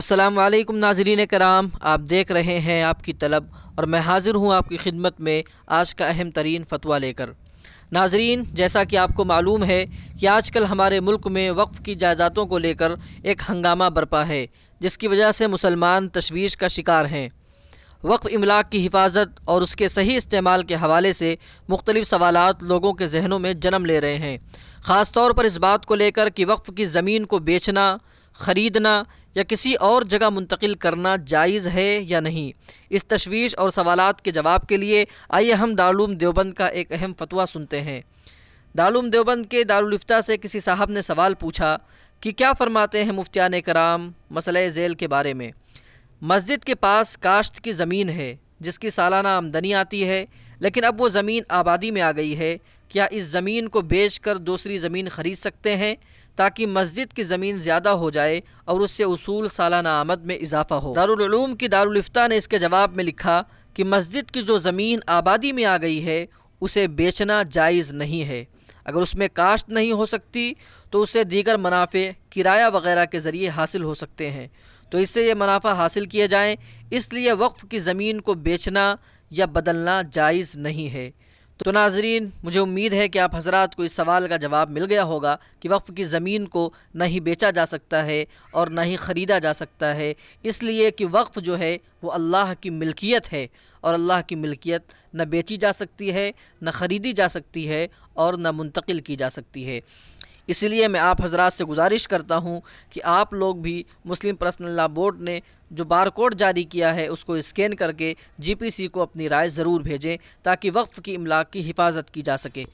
असलकम नाजरीन कराम आप देख रहे हैं आपकी तलब और मैं हाज़िर हूँ आपकी खिदमत में आज का अहम तरीन फतवा लेकर नाजरीन जैसा कि आपको मालूम है कि आज कल हमारे मुल्क में वक्फ़ की जायदादों को लेकर एक हंगामा बरपा है जिसकी वजह से मुसलमान तशवीश का शिकार हैं वक्फ़ इमलाक की हिफाजत और उसके सही इस्तेमाल के हवाले से मुख्तलिफ़ सवाल लोगों के जहनों में जन्म ले रहे हैं ख़ास तौर पर इस बात को लेकर कि वक्फ़ की ज़मीन को बेचना ख़रीदना या किसी और जगह मुंतकिल करना जायज़ है या नहीं इस तशवीश और सवालात के जवाब के लिए आइए हम दारूम देवबंद का एक अहम फतवा सुनते हैं दारूम देवबंद के दारुलफ्ता से किसी साहब ने सवाल पूछा कि क्या फ़रमाते हैं मुफ्तियान कराम मसल जेल के बारे में मस्जिद के पास काश्त की ज़मीन है जिसकी सालाना आमदनी आती है लेकिन अब वो ज़मीन आबादी में आ गई है क्या इस ज़मीन को बेच कर दूसरी ज़मीन ख़रीद सकते हैं ताकि मस्जिद की ज़मीन ज़्यादा हो जाए और उससे उसूल सालाना आमद में इजाफा हो दारूम की दारुलफ्ता ने इसके जवाब में लिखा कि मस्जिद की जो ज़मीन आबादी में आ गई है उसे बेचना जायज़ नहीं है अगर उसमें काश्त नहीं हो सकती तो उसे दीगर मुनाफे किराया वगैरह के ज़रिए हासिल हो सकते हैं तो इससे ये मुनाफा हासिल किए जाएँ इसलिए वक्फ़ की ज़मीन को बेचना या बदलना जायज़ नहीं है तो नाजरीन मुझे उम्मीद है कि आप हजरात को इस सवाल का जवाब मिल गया होगा कि वक्फ़ की ज़मीन को न ही बेचा जा सकता है और ना ही ख़रीदा जा सकता है इसलिए कि वक्फ़ जो है वो अल्लाह की मिल्कियत है और अल्लाह की मिल्कियत न बेची जा सकती है न ख़रीदी जा सकती है और न मुंतकिल की जा सकती है इसलिए मैं आप हजरात से गुजारिश करता हूँ कि आप लोग भी मुस्लिम पर्सनल लॉ बोर्ड ने जो बार कोड जारी किया है उसको स्कैन करके जीपीसी को अपनी राय ज़रूर भेजें ताकि वक्फ़ की इमलाक की हिफाजत की जा सके